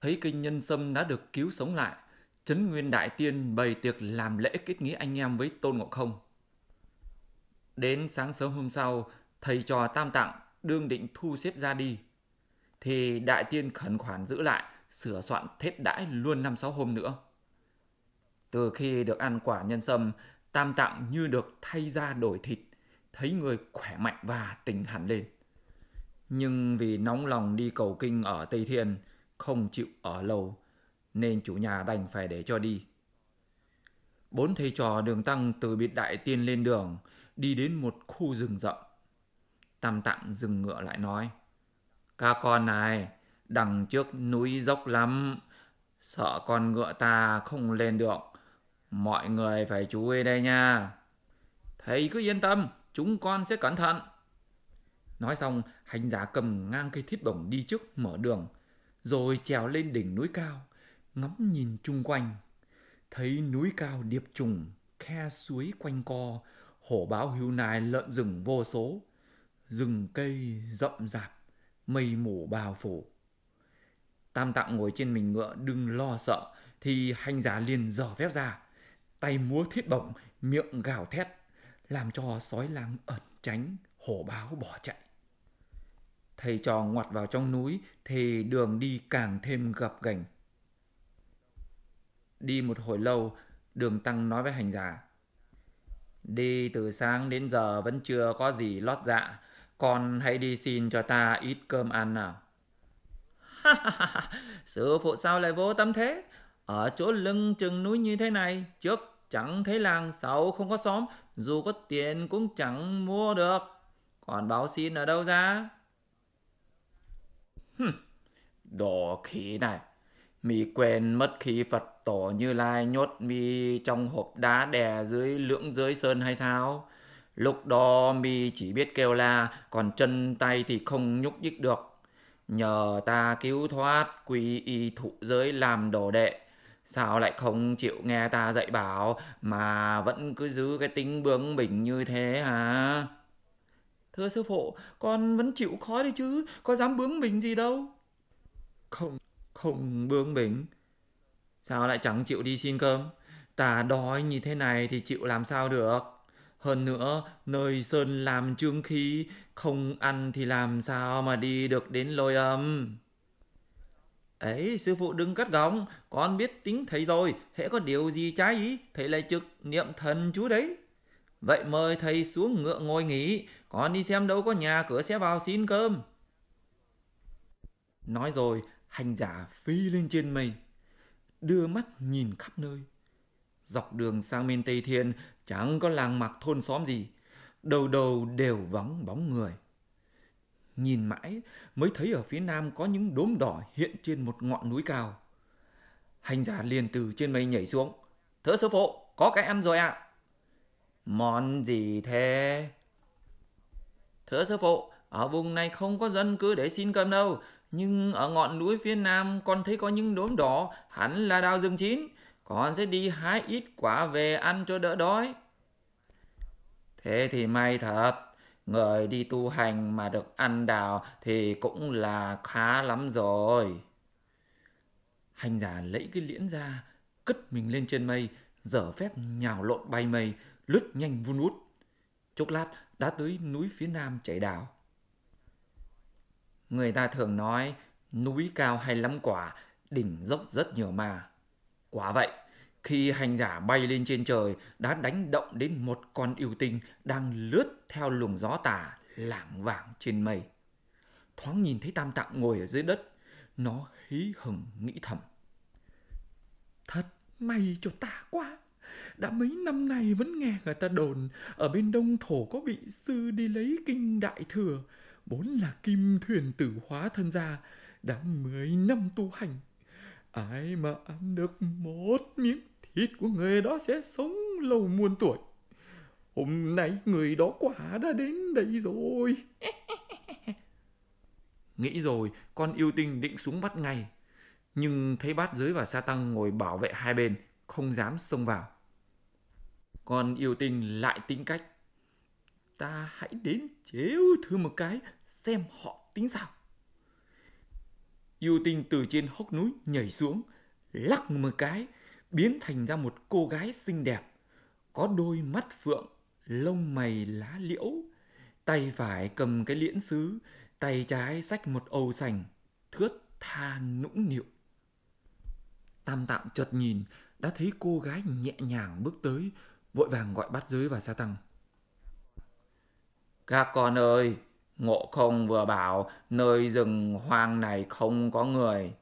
thấy kinh nhân sâm đã được cứu sống lại, chấn Nguyên Đại Tiên bày tiệc làm lễ kết nghĩa anh em với Tôn Ngộ Không. Đến sáng sớm hôm sau, thầy trò tam tạng đương định thu xếp ra đi. Thì Đại Tiên khẩn khoản giữ lại, sửa soạn thết đãi luôn năm sáu hôm nữa. Từ khi được ăn quả nhân sâm, tam tạng như được thay da đổi thịt, thấy người khỏe mạnh và tỉnh hẳn lên. Nhưng vì nóng lòng đi cầu kinh ở Tây Thiên, không chịu ở lâu nên chủ nhà đành phải để cho đi. Bốn thầy trò đường tăng từ biệt đại tiên lên đường đi đến một khu rừng rậm. Tam tạng dừng ngựa lại nói ca con này đằng trước núi dốc lắm sợ con ngựa ta không lên được. Mọi người phải chú ý đây nha. Thầy cứ yên tâm, chúng con sẽ cẩn thận. Nói xong, hành giả cầm ngang cây thiết bổng đi trước mở đường rồi trèo lên đỉnh núi cao, ngắm nhìn chung quanh. Thấy núi cao điệp trùng, khe suối quanh co, hổ báo hưu nai lợn rừng vô số, rừng cây rậm rạp, mây mù bao phủ. Tam tạng ngồi trên mình ngựa đừng lo sợ, thì hành giả liền dở phép ra, tay múa thiết bổng, miệng gào thét, làm cho sói lang ẩn tránh, hổ báo bỏ chạy thầy trò ngoặt vào trong núi thì đường đi càng thêm gập ghềnh. Đi một hồi lâu, đường tăng nói với hành giả. Đi từ sáng đến giờ vẫn chưa có gì lót dạ, con hãy đi xin cho ta ít cơm ăn nào. Sư phụ sao lại vô tâm thế? Ở chỗ lưng chừng núi như thế này, trước chẳng thấy làng, sau không có xóm, dù có tiền cũng chẳng mua được. Còn báo xin ở đâu ra? Hừm, đồ khỉ này, mi quên mất khi Phật tổ Như Lai nhốt mi trong hộp đá đè dưới lưỡng dưới sơn hay sao? Lúc đó mi chỉ biết kêu la, còn chân tay thì không nhúc nhích được. Nhờ ta cứu thoát quy y thụ giới làm đồ đệ, sao lại không chịu nghe ta dạy bảo mà vẫn cứ giữ cái tính bướng bỉnh như thế hả? Thưa sư phụ, con vẫn chịu khó đi chứ, có dám bướng mình gì đâu. Không, không bướng mình Sao lại chẳng chịu đi xin cơm? Tà đói như thế này thì chịu làm sao được. Hơn nữa, nơi Sơn làm trương khí, không ăn thì làm sao mà đi được đến lôi âm. Ấy, sư phụ đừng cắt góng, con biết tính thầy rồi, hễ có điều gì trái ý, thầy lại trực niệm thần chú đấy. Vậy mời thầy xuống ngựa ngồi nghỉ, con đi xem đâu có nhà cửa sẽ vào xin cơm. Nói rồi, hành giả phi lên trên mây, đưa mắt nhìn khắp nơi. Dọc đường sang bên Tây Thiên chẳng có làng mạc thôn xóm gì, đầu đầu đều vắng bóng người. Nhìn mãi mới thấy ở phía nam có những đốm đỏ hiện trên một ngọn núi cao. Hành giả liền từ trên mây nhảy xuống. Thớ sư phụ, có cái ăn rồi ạ. À. Món gì thế? Thưa sư phụ, ở vùng này không có dân cư để xin cơm đâu, nhưng ở ngọn núi phía nam con thấy có những đốm đỏ, hẳn là đào rừng chín. Con sẽ đi hái ít quả về ăn cho đỡ đói. Thế thì may thật, người đi tu hành mà được ăn đào thì cũng là khá lắm rồi. Hành giả lấy cái liễn ra, cất mình lên trên mây, dở phép nhào lộn bay mây, lướt nhanh vun út. Chốc lát, đã tới núi phía nam chạy đào. Người ta thường nói núi cao hay lắm quả, đỉnh dốc rất nhiều mà. Quả vậy, khi hành giả bay lên trên trời đã đánh động đến một con yêu tinh đang lướt theo luồng gió tà lảng vảng trên mây. Thoáng nhìn thấy tam tạng ngồi ở dưới đất, nó hí hửng nghĩ thầm. Thật may cho ta quá! đã mấy năm nay vẫn nghe người ta đồn ở bên đông thổ có vị sư đi lấy kinh đại thừa vốn là kim thuyền tử hóa thân ra đã mười năm tu hành ai mà ăn được một miếng thịt của người đó sẽ sống lâu muôn tuổi hôm nay người đó quả đã đến đây rồi nghĩ rồi con yêu tinh định xuống bắt ngay nhưng thấy bát giới và sa tăng ngồi bảo vệ hai bên không dám xông vào còn yêu tình lại tính cách ta hãy đến chếu thử một cái xem họ tính sao yêu tinh từ trên hốc núi nhảy xuống lắc một cái biến thành ra một cô gái xinh đẹp có đôi mắt phượng lông mày lá liễu tay phải cầm cái liễn sứ tay trái xách một âu sành thướt tha nũng nịu tam tạm chợt nhìn đã thấy cô gái nhẹ nhàng bước tới vội vàng gọi bắt giới và sa tăng. Các con ơi, ngộ không vừa bảo nơi rừng hoang này không có người.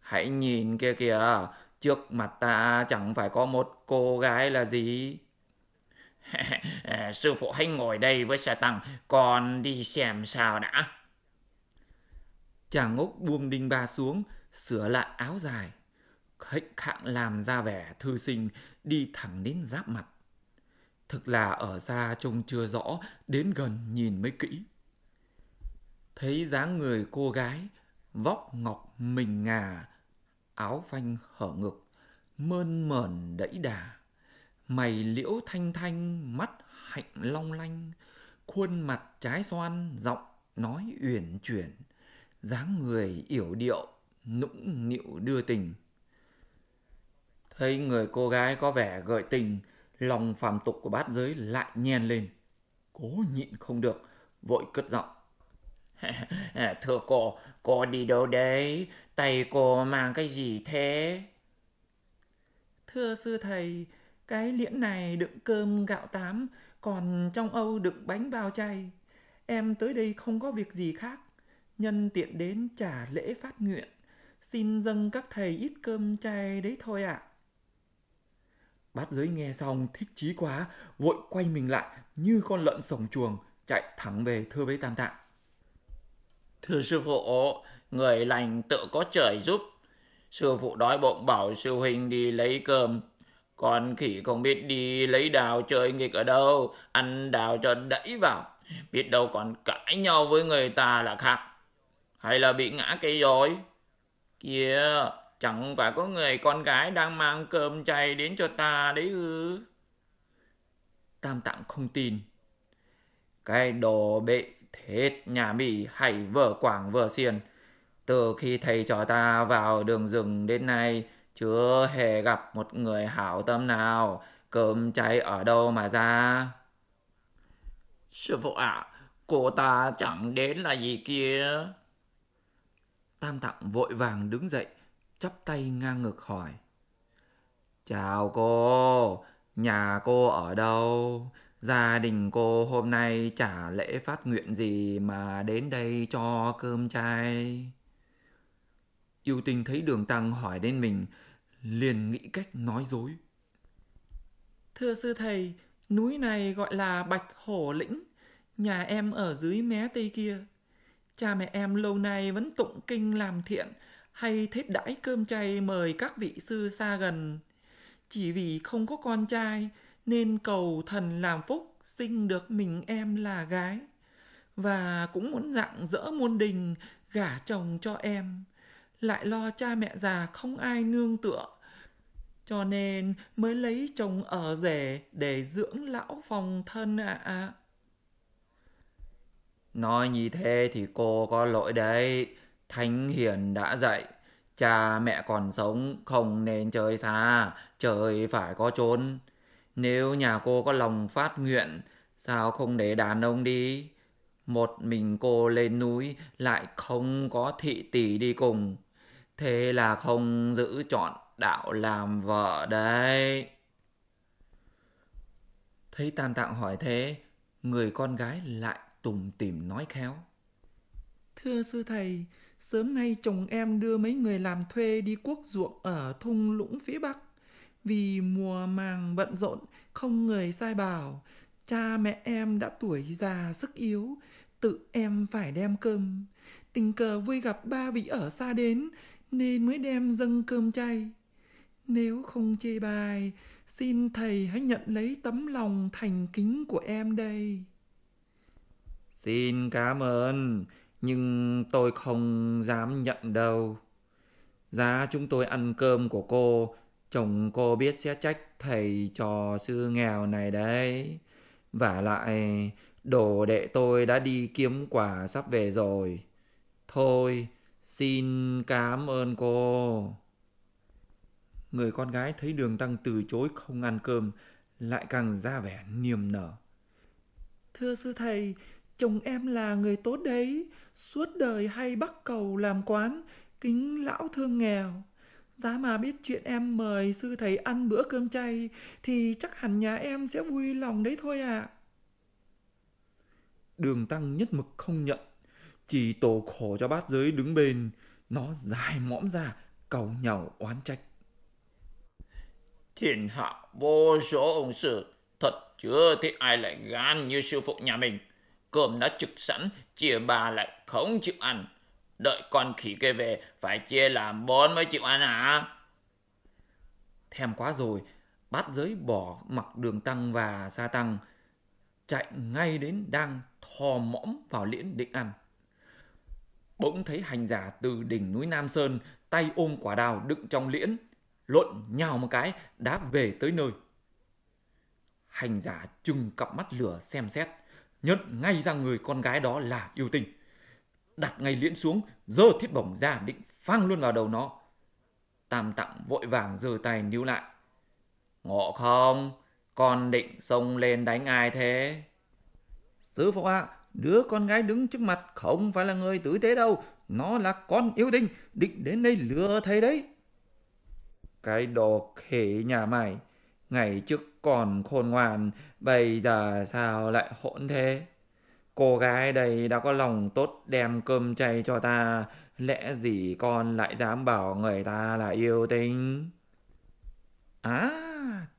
Hãy nhìn kia kìa, trước mặt ta chẳng phải có một cô gái là gì. Sư phụ hãy ngồi đây với sa tăng, con đi xem sao đã. Chàng ngốc buông đinh ba xuống, sửa lại áo dài. Hệnh khạng làm ra vẻ thư sinh, đi thẳng đến giáp mặt thực là ở xa trông chưa rõ, đến gần nhìn mới kỹ. Thấy dáng người cô gái, vóc ngọc mình ngà, áo phanh hở ngực, mơn mởn đẫy đà, mày liễu thanh thanh, mắt hạnh long lanh, khuôn mặt trái xoan, giọng nói uyển chuyển, dáng người yểu điệu, nũng nịu đưa tình. Thấy người cô gái có vẻ gợi tình, lòng phàm tục của bát giới lại nhen lên. Cố nhịn không được, vội cất giọng. Thưa cô, cô đi đâu đấy? Tay cô mang cái gì thế? Thưa sư thầy, cái liễn này đựng cơm gạo tám, còn trong Âu đựng bánh bao chay. Em tới đây không có việc gì khác, nhân tiện đến trả lễ phát nguyện. Xin dâng các thầy ít cơm chay đấy thôi ạ. À. Bát giới nghe xong thích chí quá, vội quay mình lại như con lợn sổng chuồng, chạy thẳng về thưa với tam tạng. Thưa sư phụ, người lành tự có trời giúp. Sư phụ đói bụng bảo sư huynh đi lấy cơm. Con khỉ không biết đi lấy đào chơi nghịch ở đâu, ăn đào cho đẩy vào. Biết đâu còn cãi nhau với người ta là khác. Hay là bị ngã cây rồi. Kìa, yeah chẳng phải có người con gái đang mang cơm chay đến cho ta đấy ư tam tạng không tin cái đồ bệ hết nhà Mỹ hãy vở quảng vở xiên. Từ khi thầy cho ta vào đường rừng đến nay, chưa hề gặp một người hảo tâm nào, cơm chay ở đâu mà ra. Sư phụ ạ, à, cô ta chẳng đến là gì kia. Tam Tạng vội vàng đứng dậy, chắp tay ngang ngực hỏi. Chào cô, nhà cô ở đâu? Gia đình cô hôm nay trả lễ phát nguyện gì mà đến đây cho cơm chay? Yêu tình thấy đường tăng hỏi đến mình, liền nghĩ cách nói dối. Thưa sư thầy, núi này gọi là Bạch Hổ Lĩnh, nhà em ở dưới mé tây kia. Cha mẹ em lâu nay vẫn tụng kinh làm thiện, hay thết đãi cơm chay mời các vị sư xa gần. Chỉ vì không có con trai nên cầu thần làm phúc sinh được mình em là gái. Và cũng muốn dạng dỡ muôn đình gả chồng cho em. Lại lo cha mẹ già không ai nương tựa. Cho nên mới lấy chồng ở rể để dưỡng lão phòng thân ạ. À. Nói như thế thì cô có lỗi đấy Thánh Hiền đã dạy, cha mẹ còn sống không nên chơi xa, trời phải có trốn. Nếu nhà cô có lòng phát nguyện, sao không để đàn ông đi? Một mình cô lên núi lại không có thị tỷ đi cùng. Thế là không giữ chọn đạo làm vợ đấy. Thấy Tam Tạng hỏi thế, người con gái lại tùng tìm nói khéo. Thưa sư thầy, sớm nay chồng em đưa mấy người làm thuê đi cuốc ruộng ở thung lũng phía Bắc. Vì mùa màng bận rộn, không người sai bảo, cha mẹ em đã tuổi già sức yếu, tự em phải đem cơm. Tình cờ vui gặp ba vị ở xa đến, nên mới đem dâng cơm chay. Nếu không chê bai, xin thầy hãy nhận lấy tấm lòng thành kính của em đây. Xin cảm ơn, nhưng tôi không dám nhận đâu. Giá chúng tôi ăn cơm của cô, chồng cô biết sẽ trách thầy trò sư nghèo này đấy. Và lại, đồ đệ tôi đã đi kiếm quả sắp về rồi. Thôi, xin cảm ơn cô. Người con gái thấy đường tăng từ chối không ăn cơm, lại càng ra vẻ niềm nở. Thưa sư thầy, chồng em là người tốt đấy, suốt đời hay bắt cầu làm quán, kính lão thương nghèo. Giá mà biết chuyện em mời sư thầy ăn bữa cơm chay thì chắc hẳn nhà em sẽ vui lòng đấy thôi ạ. À. Đường Tăng nhất mực không nhận, chỉ tổ khổ cho bát giới đứng bên, nó dài mõm ra, cầu nhau oán trách. Thiên hạ vô số ông sự, thật chưa thấy ai lại gan như sư phụ nhà mình. Cơm đã trực sẵn, chia bà lại không chịu ăn. Đợi con khỉ kia về, phải chia làm bốn mới chịu ăn hả? Thèm quá rồi, bát giới bỏ mặc đường tăng và sa tăng, chạy ngay đến đang thò mõm vào liễn định ăn. Bỗng thấy hành giả từ đỉnh núi Nam Sơn, tay ôm quả đào đựng trong liễn, lộn nhào một cái, đã về tới nơi. Hành giả trừng cặp mắt lửa xem xét nhận ngay ra người con gái đó là yêu tình. Đặt ngay liễn xuống, giơ thiết bổng ra định phang luôn vào đầu nó. Tam tặng vội vàng giơ tay níu lại. Ngộ không, con định xông lên đánh ai thế? Sư phụ ạ, à, đứa con gái đứng trước mặt không phải là người tử tế đâu. Nó là con yêu tinh, định đến đây lừa thầy đấy. Cái đồ khỉ nhà mày. Ngày trước còn khôn ngoan, bây giờ sao lại hỗn thế? Cô gái đây đã có lòng tốt đem cơm chay cho ta, lẽ gì con lại dám bảo người ta là yêu tinh? À,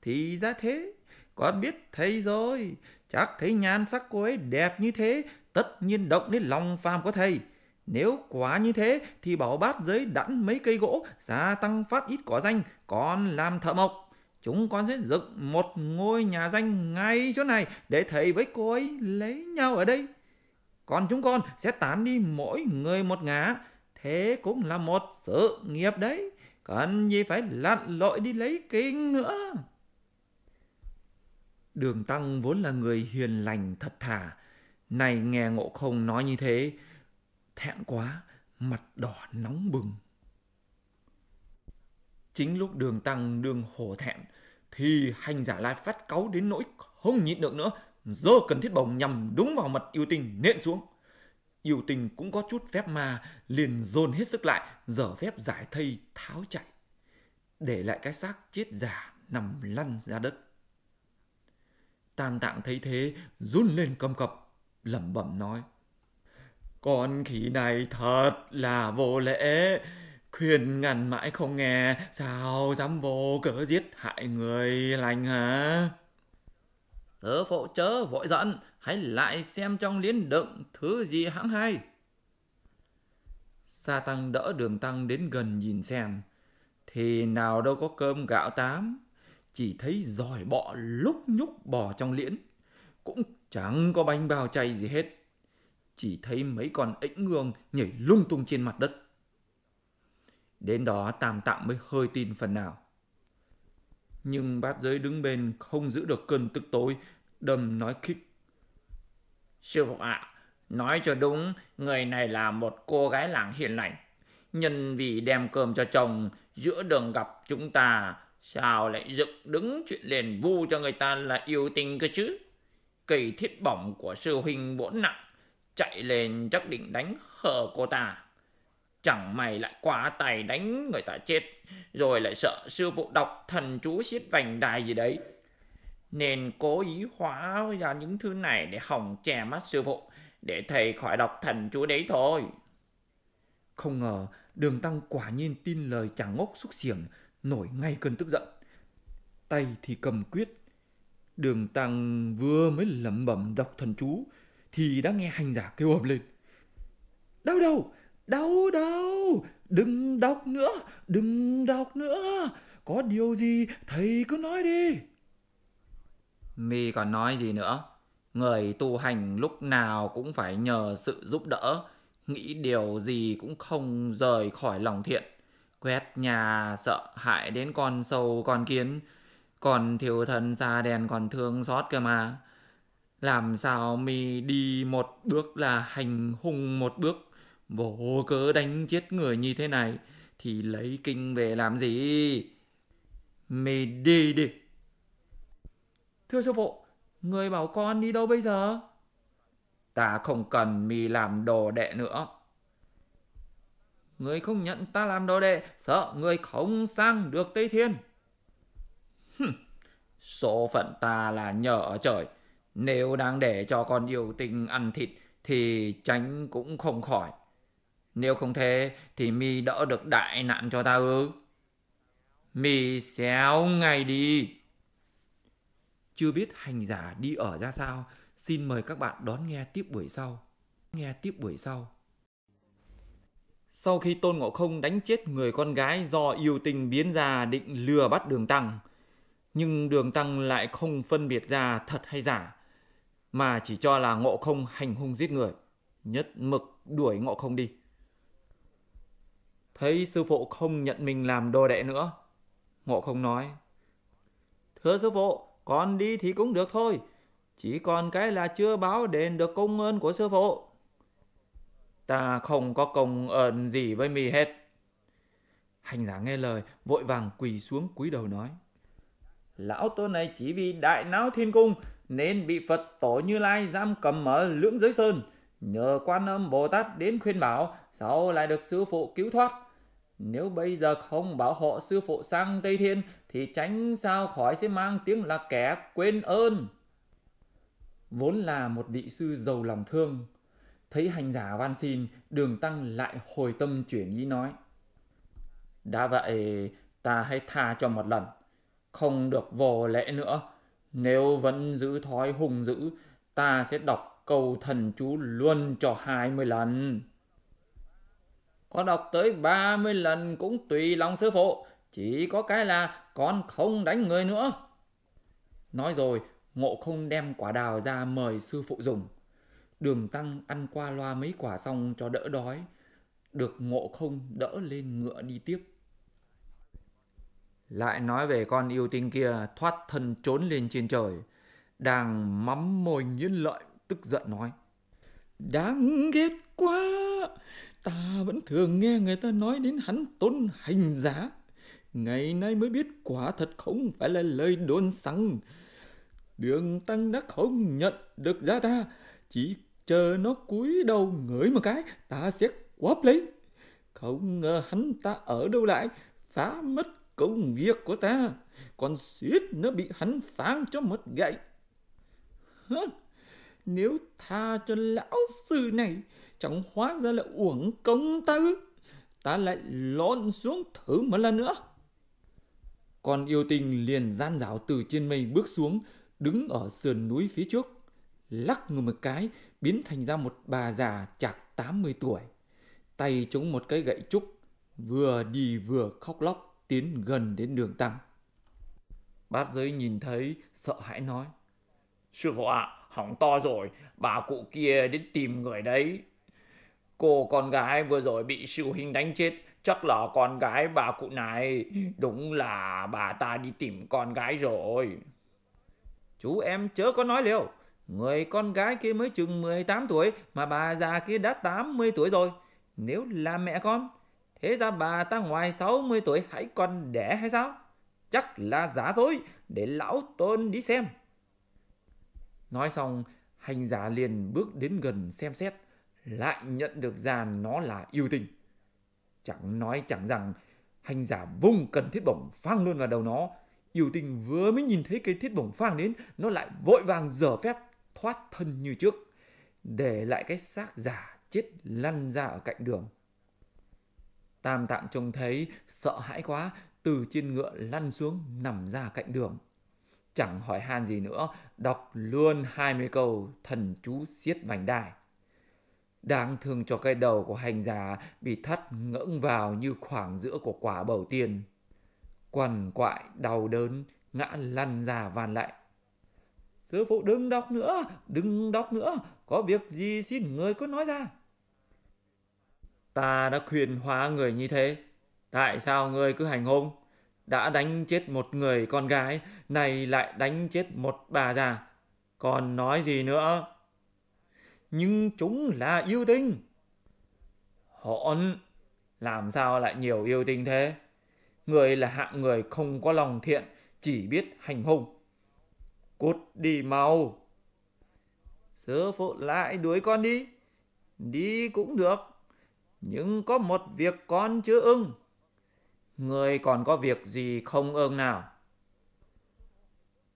thì ra thế, con biết thấy rồi, chắc thấy nhan sắc cô ấy đẹp như thế, tất nhiên động đến lòng phàm của thầy. Nếu quá như thế thì bảo bát giới đẵn mấy cây gỗ, gia tăng phát ít cỏ danh, con làm thợ mộc. Chúng con sẽ dựng một ngôi nhà danh ngay chỗ này để thầy với cô ấy lấy nhau ở đây. Còn chúng con sẽ tán đi mỗi người một ngã. Thế cũng là một sự nghiệp đấy. Cần gì phải lặn lội đi lấy kinh nữa. Đường Tăng vốn là người hiền lành thật thà. Này nghe ngộ không nói như thế. Thẹn quá, mặt đỏ nóng bừng. Chính lúc đường tăng đường hổ thẹn, thì hành giả lai phát cáu đến nỗi không nhịn được nữa, giơ cần thiết bổng nhằm đúng vào mặt yêu tinh nện xuống. Yêu tinh cũng có chút phép ma, liền dồn hết sức lại, dở phép giải thây tháo chạy. Để lại cái xác chết giả nằm lăn ra đất. Tam tạng thấy thế, run lên cầm cập, lẩm bẩm nói. Con khỉ này thật là vô lễ, khuyên ngàn mãi không nghe, sao dám vô cớ giết hại người lành hả? Tớ phụ chớ vội giận, hãy lại xem trong liến đựng thứ gì hãng hay. Sa Tăng đỡ đường Tăng đến gần nhìn xem, thì nào đâu có cơm gạo tám, chỉ thấy giỏi bọ lúc nhúc bò trong liễn, cũng chẳng có bánh bao chay gì hết. Chỉ thấy mấy con ĩnh ngương nhảy lung tung trên mặt đất. Đến đó Tam Tạng mới hơi tin phần nào. Nhưng bát giới đứng bên không giữ được cơn tức tối, đâm nói khích. Sư phụ ạ, à, nói cho đúng, người này là một cô gái làng hiền lành. Nhân vì đem cơm cho chồng, giữa đường gặp chúng ta, sao lại dựng đứng chuyện liền vu cho người ta là yêu tình cơ chứ? Cây thiết bỏng của sư huynh vốn nặng, chạy lên chắc định đánh hờ cô ta. Chẳng mày lại quá tài đánh người ta chết, rồi lại sợ sư phụ đọc thần chú xiết vành đài gì đấy. Nên cố ý hóa ra những thứ này để hỏng che mắt sư phụ, để thầy khỏi đọc thần chú đấy thôi. Không ngờ, đường tăng quả nhiên tin lời chàng ngốc xúc xiểm, nổi ngay cơn tức giận. Tay thì cầm quyết. Đường tăng vừa mới lẩm bẩm đọc thần chú, thì đã nghe hành giả kêu ầm lên. Đau đầu, Đau đau, đừng đọc nữa, đừng đọc nữa. Có điều gì thầy cứ nói đi. Mi còn nói gì nữa? Người tu hành lúc nào cũng phải nhờ sự giúp đỡ, nghĩ điều gì cũng không rời khỏi lòng thiện. Quét nhà sợ hại đến con sâu con kiến, còn thiếu thần xa đèn còn thương xót cơ mà. Làm sao mi đi một bước là hành hung một bước Vô cớ đánh chết người như thế này thì lấy kinh về làm gì? Mày đi đi. Thưa sư phụ, người bảo con đi đâu bây giờ? Ta không cần mì làm đồ đệ nữa. Người không nhận ta làm đồ đệ, sợ người không sang được Tây Thiên. số phận ta là nhờ ở trời. Nếu đang để cho con yêu tinh ăn thịt thì tránh cũng không khỏi. Nếu không thế thì mi đỡ được đại nạn cho ta ư? Mi xéo ngay đi. Chưa biết hành giả đi ở ra sao, xin mời các bạn đón nghe tiếp buổi sau. Nghe tiếp buổi sau. Sau khi Tôn Ngộ Không đánh chết người con gái do yêu tình biến ra định lừa bắt Đường Tăng, nhưng Đường Tăng lại không phân biệt ra thật hay giả, mà chỉ cho là Ngộ Không hành hung giết người, nhất mực đuổi Ngộ Không đi thấy sư phụ không nhận mình làm đồ đệ nữa. Ngộ không nói, Thưa sư phụ, con đi thì cũng được thôi, chỉ còn cái là chưa báo đền được công ơn của sư phụ. Ta không có công ơn gì với mì hết. Hành giả nghe lời, vội vàng quỳ xuống cúi đầu nói. Lão tôn này chỉ vì đại não thiên cung, nên bị Phật tổ Như Lai giam cầm ở lưỡng giới sơn. Nhờ quan âm Bồ Tát đến khuyên bảo, sau lại được sư phụ cứu thoát. Nếu bây giờ không bảo hộ sư phụ sang Tây Thiên thì tránh sao khỏi sẽ mang tiếng là kẻ quên ơn. Vốn là một vị sư giàu lòng thương, thấy hành giả van xin, đường tăng lại hồi tâm chuyển ý nói. Đã vậy, ta hãy tha cho một lần, không được vô lễ nữa. Nếu vẫn giữ thói hung dữ, ta sẽ đọc câu thần chú luôn cho hai mươi lần. Có đọc tới 30 lần cũng tùy lòng sư phụ. Chỉ có cái là con không đánh người nữa. Nói rồi, ngộ không đem quả đào ra mời sư phụ dùng. Đường Tăng ăn qua loa mấy quả xong cho đỡ đói. Được ngộ không đỡ lên ngựa đi tiếp. Lại nói về con yêu tinh kia thoát thân trốn lên trên trời. Đang mắm môi nghiến lợi tức giận nói. Đáng ghét quá! Ta vẫn thường nghe người ta nói đến hắn tôn hành giá. Ngày nay mới biết quả thật không phải là lời đồn xăng. Đường tăng đã không nhận được ra ta. Chỉ chờ nó cúi đầu ngửi một cái, ta sẽ quắp lấy. Không ngờ hắn ta ở đâu lại, phá mất công việc của ta. Còn suýt nó bị hắn phán cho một gậy. Nếu tha cho lão sư này chẳng hóa ra là uổng công ta ư ta lại lộn xuống thử một lần nữa con yêu tình liền gian dảo từ trên mây bước xuống đứng ở sườn núi phía trước lắc người một cái biến thành ra một bà già chạc 80 tuổi tay chống một cái gậy trúc vừa đi vừa khóc lóc tiến gần đến đường tăng bát giới nhìn thấy sợ hãi nói sư phụ ạ à, hỏng to rồi bà cụ kia đến tìm người đấy Cô con gái vừa rồi bị siêu hình đánh chết, chắc là con gái bà cụ này. Đúng là bà ta đi tìm con gái rồi. Chú em chớ có nói liều. Người con gái kia mới chừng 18 tuổi mà bà già kia đã 80 tuổi rồi. Nếu là mẹ con, thế ra bà ta ngoài 60 tuổi hãy còn đẻ hay sao? Chắc là giả dối, để lão tôn đi xem. Nói xong, hành giả liền bước đến gần xem xét lại nhận được ra nó là yêu tình. Chẳng nói chẳng rằng hành giả vung cần thiết bổng phang luôn vào đầu nó. Yêu tình vừa mới nhìn thấy cái thiết bổng phang đến, nó lại vội vàng dở phép thoát thân như trước, để lại cái xác giả chết lăn ra ở cạnh đường. Tam tạng trông thấy, sợ hãi quá, từ trên ngựa lăn xuống nằm ra cạnh đường. Chẳng hỏi han gì nữa, đọc luôn 20 câu thần chú siết vành đài đang thường cho cái đầu của hành giả bị thắt ngẫng vào như khoảng giữa của quả bầu tiền. Quằn quại đau đớn, ngã lăn ra van lại. Sư phụ đừng đọc nữa, đừng đọc nữa, có việc gì xin người cứ nói ra. Ta đã khuyên hóa người như thế, tại sao người cứ hành hung? Đã đánh chết một người con gái, này lại đánh chết một bà già, còn nói gì nữa? nhưng chúng là yêu tinh. Hỗn, làm sao lại nhiều yêu tinh thế? Người là hạng người không có lòng thiện, chỉ biết hành hung. Cút đi mau. Sớ phụ lại đuổi con đi. Đi cũng được. Nhưng có một việc con chưa ưng. Người còn có việc gì không ưng nào?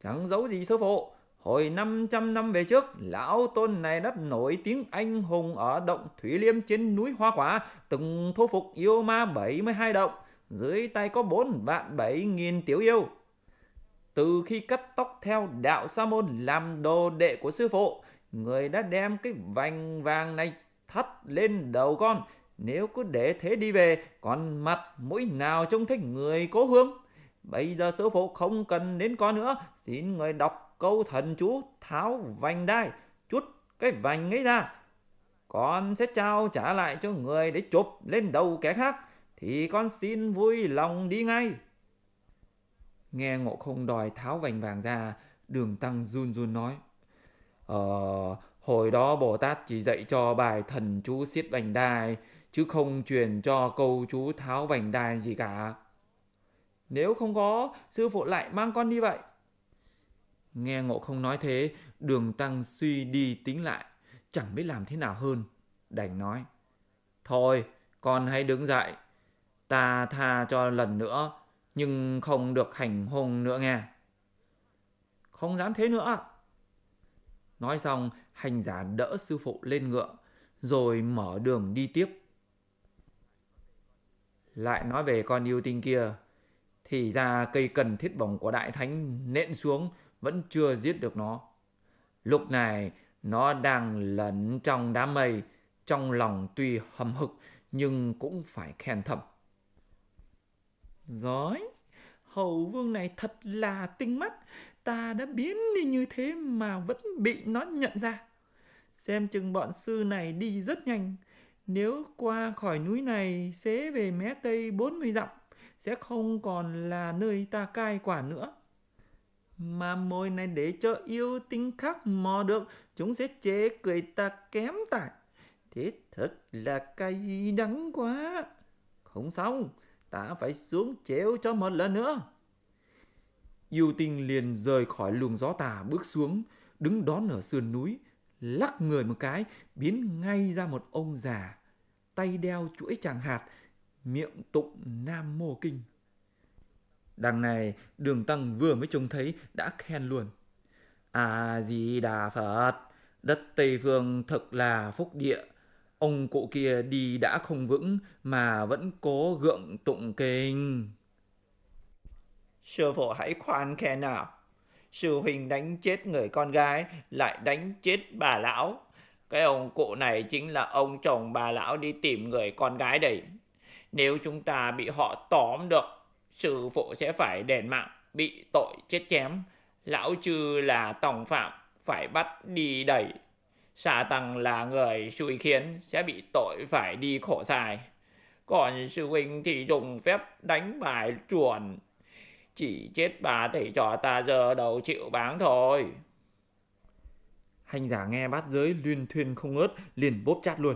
Chẳng giấu gì sớ phụ. Hồi 500 năm về trước, lão tôn này đã nổi tiếng anh hùng ở động Thủy Liêm trên núi Hoa Quả, từng thu phục yêu ma 72 động, dưới tay có bốn vạn 7 nghìn tiểu yêu. Từ khi cắt tóc theo đạo Sa Môn làm đồ đệ của sư phụ, người đã đem cái vành vàng này thắt lên đầu con, nếu cứ để thế đi về, còn mặt mũi nào trông thấy người cố hương? Bây giờ sư phụ không cần đến con nữa, xin người đọc câu thần chú tháo vành đai, chút cái vành ấy ra. Con sẽ trao trả lại cho người để chụp lên đầu kẻ khác, thì con xin vui lòng đi ngay. Nghe ngộ không đòi tháo vành vàng ra, đường tăng run run nói. Ờ, hồi đó Bồ Tát chỉ dạy cho bài thần chú xiết vành đai, chứ không truyền cho câu chú tháo vành đai gì cả. Nếu không có, sư phụ lại mang con đi vậy. Nghe ngộ không nói thế, đường tăng suy đi tính lại, chẳng biết làm thế nào hơn. Đành nói, thôi, con hãy đứng dậy, ta tha cho lần nữa, nhưng không được hành hung nữa nghe. Không dám thế nữa. Nói xong, hành giả đỡ sư phụ lên ngựa, rồi mở đường đi tiếp. Lại nói về con yêu tinh kia, thì ra cây cần thiết bổng của đại thánh nện xuống vẫn chưa giết được nó. Lúc này nó đang lẫn trong đám mây, trong lòng tuy hầm hực nhưng cũng phải khen thầm. Giói, hầu vương này thật là tinh mắt, ta đã biến đi như thế mà vẫn bị nó nhận ra. Xem chừng bọn sư này đi rất nhanh, nếu qua khỏi núi này xế về mé tây 40 dặm, sẽ không còn là nơi ta cai quả nữa mà mồi này để cho yêu tinh khác mò được chúng sẽ chế cười ta kém tài thế thật là cay đắng quá không xong ta phải xuống treo cho một lần nữa yêu tinh liền rời khỏi luồng gió tà bước xuống đứng đón ở sườn núi lắc người một cái biến ngay ra một ông già tay đeo chuỗi tràng hạt miệng tụng nam mô kinh Đằng này đường tăng vừa mới trông thấy đã khen luôn. à gì đà Phật, đất Tây Phương thật là phúc địa. Ông cụ kia đi đã không vững mà vẫn cố gượng tụng kinh. Sư phụ hãy khoan khen nào. Sư huynh đánh chết người con gái, lại đánh chết bà lão. Cái ông cụ này chính là ông chồng bà lão đi tìm người con gái đấy. Nếu chúng ta bị họ tóm được sư phụ sẽ phải đền mạng, bị tội chết chém. Lão chư là tổng phạm, phải bắt đi đẩy. Xà tăng là người xui khiến, sẽ bị tội phải đi khổ sai. Còn sư huynh thì dùng phép đánh bài chuẩn. Chỉ chết bà thầy trò ta giờ đầu chịu báng thôi. Hành giả nghe bát giới luyên thuyên không ớt liền bốp chát luôn.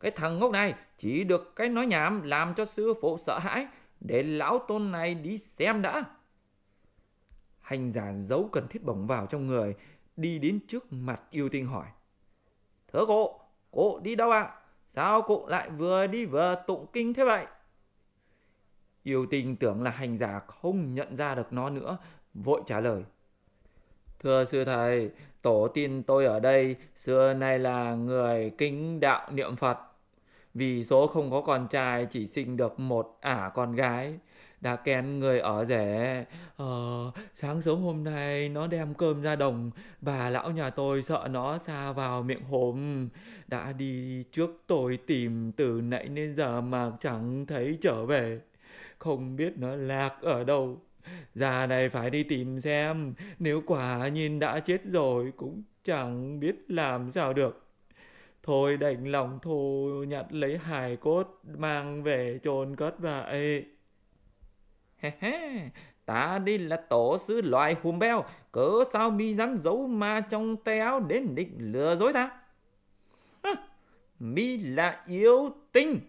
Cái thằng ngốc này chỉ được cái nói nhảm làm cho sư phụ sợ hãi, để lão tôn này đi xem đã. Hành giả giấu cần thiết bổng vào trong người, đi đến trước mặt yêu tinh hỏi. Thưa cụ cụ đi đâu ạ? À? Sao cụ lại vừa đi vừa tụng kinh thế vậy? Yêu tinh tưởng là hành giả không nhận ra được nó nữa, vội trả lời. Thưa sư thầy, tổ tiên tôi ở đây xưa nay là người kính đạo niệm Phật. Vì số không có con trai chỉ sinh được một ả con gái. Đã kén người ở rể. Ờ, sáng sớm hôm nay nó đem cơm ra đồng. Bà lão nhà tôi sợ nó xa vào miệng hổm. Đã đi trước tôi tìm từ nãy đến giờ mà chẳng thấy trở về. Không biết nó lạc ở đâu. ra đây phải đi tìm xem, nếu quả nhìn đã chết rồi cũng chẳng biết làm sao được. Thôi đành lòng thu nhặt lấy hài cốt mang về chôn cất vậy. Ta đi là tổ sư loài hùm beo, cớ sao mi dám giấu ma trong tay áo đến định lừa dối ta? mi là yêu tinh.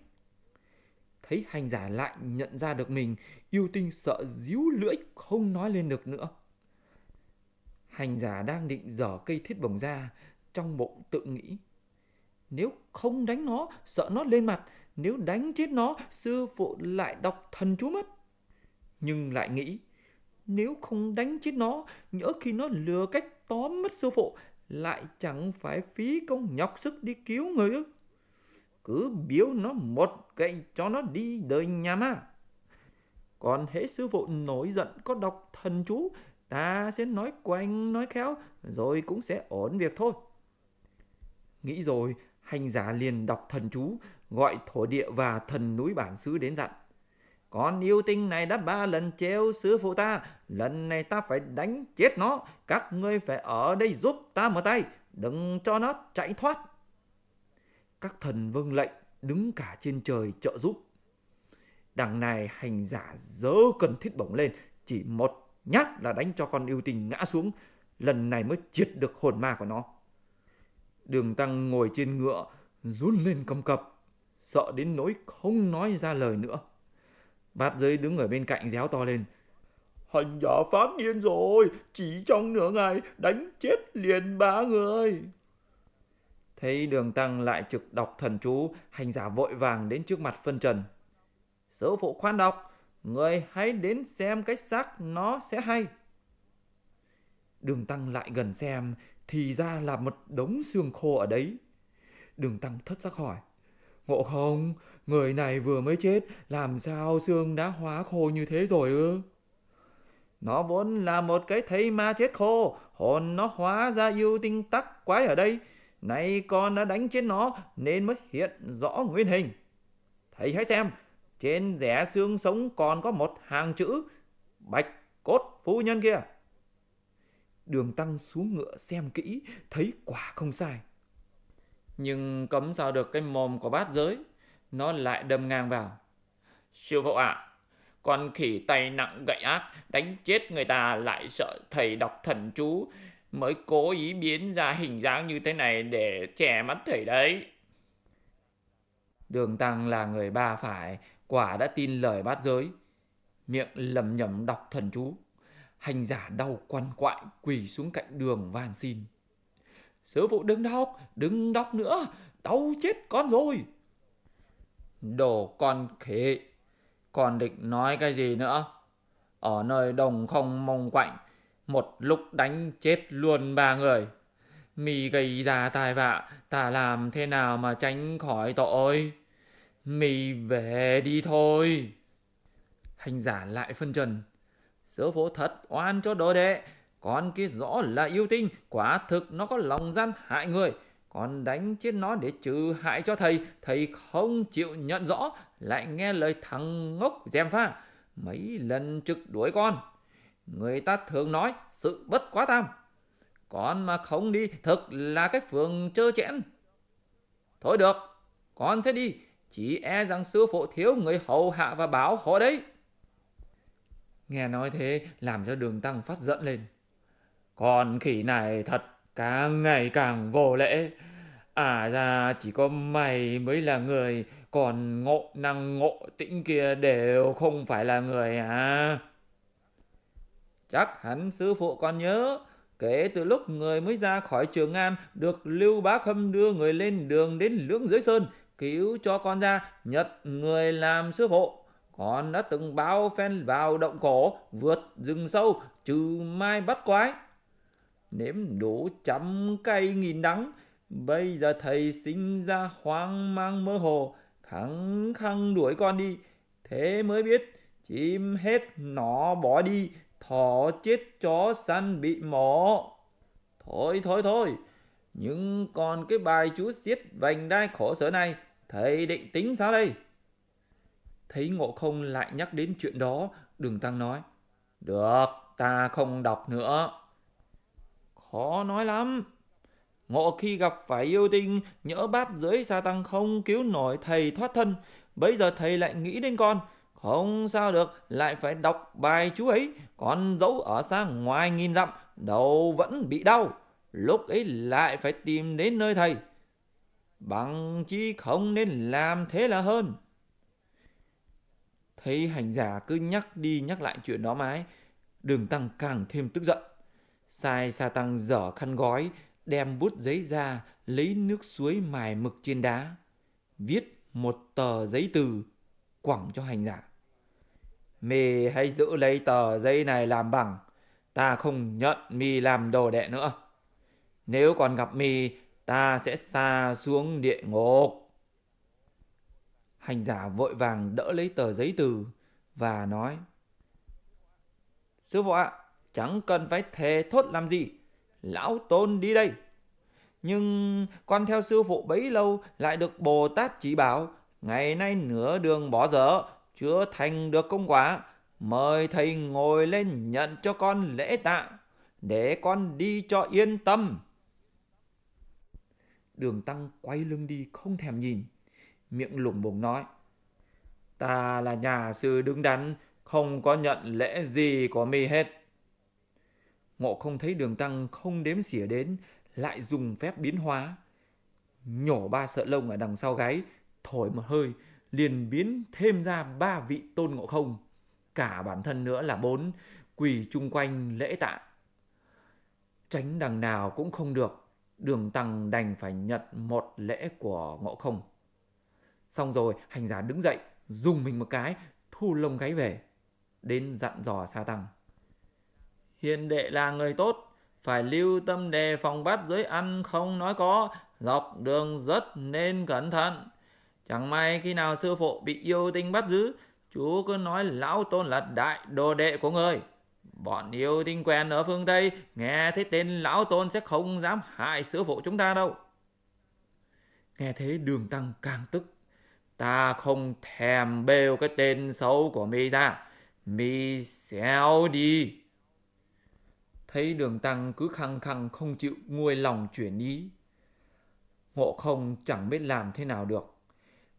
Thấy hành giả lại nhận ra được mình, yêu tinh sợ díu lưỡi không nói lên được nữa. Hành giả đang định dở cây thiết bổng ra, trong bụng tự nghĩ nếu không đánh nó, sợ nó lên mặt. Nếu đánh chết nó, sư phụ lại đọc thần chú mất. Nhưng lại nghĩ, nếu không đánh chết nó, nhỡ khi nó lừa cách tóm mất sư phụ, lại chẳng phải phí công nhọc sức đi cứu người ư. Cứ biếu nó một gậy cho nó đi đời nhà ma. Còn hễ sư phụ nổi giận có đọc thần chú, ta sẽ nói quanh nói khéo, rồi cũng sẽ ổn việc thôi. Nghĩ rồi, Hành giả liền đọc thần chú, gọi thổ địa và thần núi bản xứ đến dặn. Con yêu tinh này đã ba lần trêu sư phụ ta, lần này ta phải đánh chết nó, các ngươi phải ở đây giúp ta một tay, đừng cho nó chạy thoát. Các thần vâng lệnh, đứng cả trên trời trợ giúp. Đằng này hành giả dỡ cần thiết bổng lên, chỉ một nhát là đánh cho con yêu tinh ngã xuống, lần này mới triệt được hồn ma của nó. Đường Tăng ngồi trên ngựa, run lên cầm cập, sợ đến nỗi không nói ra lời nữa. Bát giới đứng ở bên cạnh réo to lên. Hành giả phát điên rồi, chỉ trong nửa ngày đánh chết liền ba người. Thấy đường tăng lại trực đọc thần chú, hành giả vội vàng đến trước mặt phân trần. Sư phụ khoan đọc, người hãy đến xem cái xác nó sẽ hay. Đường tăng lại gần xem, thì ra là một đống xương khô ở đấy. Đường Tăng thất sắc hỏi, Ngộ không, người này vừa mới chết, làm sao xương đã hóa khô như thế rồi ư? Nó vốn là một cái thây ma chết khô, hồn nó hóa ra yêu tinh tắc quái ở đây. Nay con đã đánh chết nó nên mới hiện rõ nguyên hình. Thầy hãy xem, trên rẻ xương sống còn có một hàng chữ bạch cốt phu nhân kia. Đường tăng xuống ngựa xem kỹ, thấy quả không sai. Nhưng cấm sao được cái mồm của bát giới, nó lại đâm ngang vào. Sư phụ ạ, à, con khỉ tay nặng gậy ác, đánh chết người ta lại sợ thầy đọc thần chú, mới cố ý biến ra hình dáng như thế này để che mắt thầy đấy. Đường Tăng là người ba phải, quả đã tin lời bát giới. Miệng lầm nhầm đọc thần chú hành giả đau quằn quại quỳ xuống cạnh đường van xin. Sư phụ đừng đọc, đừng đọc nữa, đau chết con rồi. Đồ con khế còn định nói cái gì nữa? Ở nơi đồng không mông quạnh, một lúc đánh chết luôn ba người. Mì gây ra tai vạ, ta làm thế nào mà tránh khỏi tội? Mì về đi thôi. Hành giả lại phân trần Sư phụ thật oan cho đồ đệ. Con kia rõ là yêu tinh, quả thực nó có lòng gian hại người. Con đánh chết nó để trừ hại cho thầy, thầy không chịu nhận rõ, lại nghe lời thằng ngốc dèm pha. Mấy lần trực đuổi con. Người ta thường nói sự bất quá tam. Con mà không đi thực là cái phường trơ chẽn. Thôi được, con sẽ đi. Chỉ e rằng sư phụ thiếu người hầu hạ và bảo hộ đấy. Nghe nói thế làm cho đường tăng phát giận lên. Con khỉ này thật càng ngày càng vô lễ. À ra chỉ có mày mới là người, còn ngộ năng ngộ tĩnh kia đều không phải là người à. Chắc hắn sư phụ con nhớ, kể từ lúc người mới ra khỏi trường an, được Lưu Bá Khâm đưa người lên đường đến lưỡng dưới sơn, cứu cho con ra, nhận người làm sư phụ con đã từng bao phen vào động cổ, vượt rừng sâu, trừ mai bắt quái. Nếm đủ trăm cây nghìn đắng, bây giờ thầy sinh ra hoang mang mơ hồ, khăng khăng đuổi con đi. Thế mới biết, chim hết nó bỏ đi, thỏ chết chó săn bị mổ. Thôi thôi thôi, nhưng còn cái bài chú xiết vành đai khổ sở này, thầy định tính sao đây? Thấy Ngộ Không lại nhắc đến chuyện đó, Đường Tăng nói, Được, ta không đọc nữa. Khó nói lắm. Ngộ khi gặp phải yêu tinh, nhỡ bát dưới sa tăng không cứu nổi thầy thoát thân. Bây giờ thầy lại nghĩ đến con, không sao được, lại phải đọc bài chú ấy. Con giấu ở xa ngoài nghìn dặm, đầu vẫn bị đau. Lúc ấy lại phải tìm đến nơi thầy. Bằng chi không nên làm thế là hơn thấy hành giả cứ nhắc đi nhắc lại chuyện đó mãi, đường tăng càng thêm tức giận. Sai sa tăng dở khăn gói, đem bút giấy ra, lấy nước suối mài mực trên đá, viết một tờ giấy từ, quẳng cho hành giả. Mì hãy giữ lấy tờ giấy này làm bằng, ta không nhận mì làm đồ đệ nữa. Nếu còn gặp mì, ta sẽ xa xuống địa ngục. Hành giả vội vàng đỡ lấy tờ giấy từ và nói Sư phụ ạ, chẳng cần phải thề thốt làm gì. Lão Tôn đi đây. Nhưng con theo sư phụ bấy lâu lại được Bồ Tát chỉ bảo Ngày nay nửa đường bỏ dở, chưa thành được công quả. Mời thầy ngồi lên nhận cho con lễ tạ, để con đi cho yên tâm. Đường Tăng quay lưng đi không thèm nhìn miệng lủng bùng nói. Ta là nhà sư đứng đắn, không có nhận lễ gì của mi hết. Ngộ không thấy đường tăng không đếm xỉa đến, lại dùng phép biến hóa. Nhổ ba sợ lông ở đằng sau gáy, thổi một hơi, liền biến thêm ra ba vị tôn ngộ không. Cả bản thân nữa là bốn, quỳ chung quanh lễ tạ. Tránh đằng nào cũng không được, đường tăng đành phải nhận một lễ của ngộ không. Xong rồi hành giả đứng dậy, dùng mình một cái, thu lông gáy về. Đến dặn dò sa tăng. Hiền đệ là người tốt, phải lưu tâm đề phòng bắt dưới ăn không nói có, dọc đường rất nên cẩn thận. Chẳng may khi nào sư phụ bị yêu tinh bắt giữ, chú cứ nói lão tôn là đại đồ đệ của người. Bọn yêu tinh quen ở phương Tây, nghe thấy tên lão tôn sẽ không dám hại sư phụ chúng ta đâu. Nghe thế đường tăng càng tức ta không thèm bêu cái tên xấu của mi ra mi xéo đi thấy đường tăng cứ khăng khăng không chịu nguôi lòng chuyển ý ngộ không chẳng biết làm thế nào được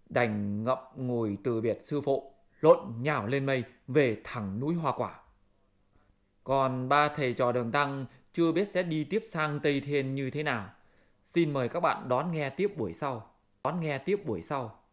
đành ngậm ngùi từ biệt sư phụ lộn nhào lên mây về thẳng núi hoa quả còn ba thầy trò đường tăng chưa biết sẽ đi tiếp sang tây thiên như thế nào xin mời các bạn đón nghe tiếp buổi sau đón nghe tiếp buổi sau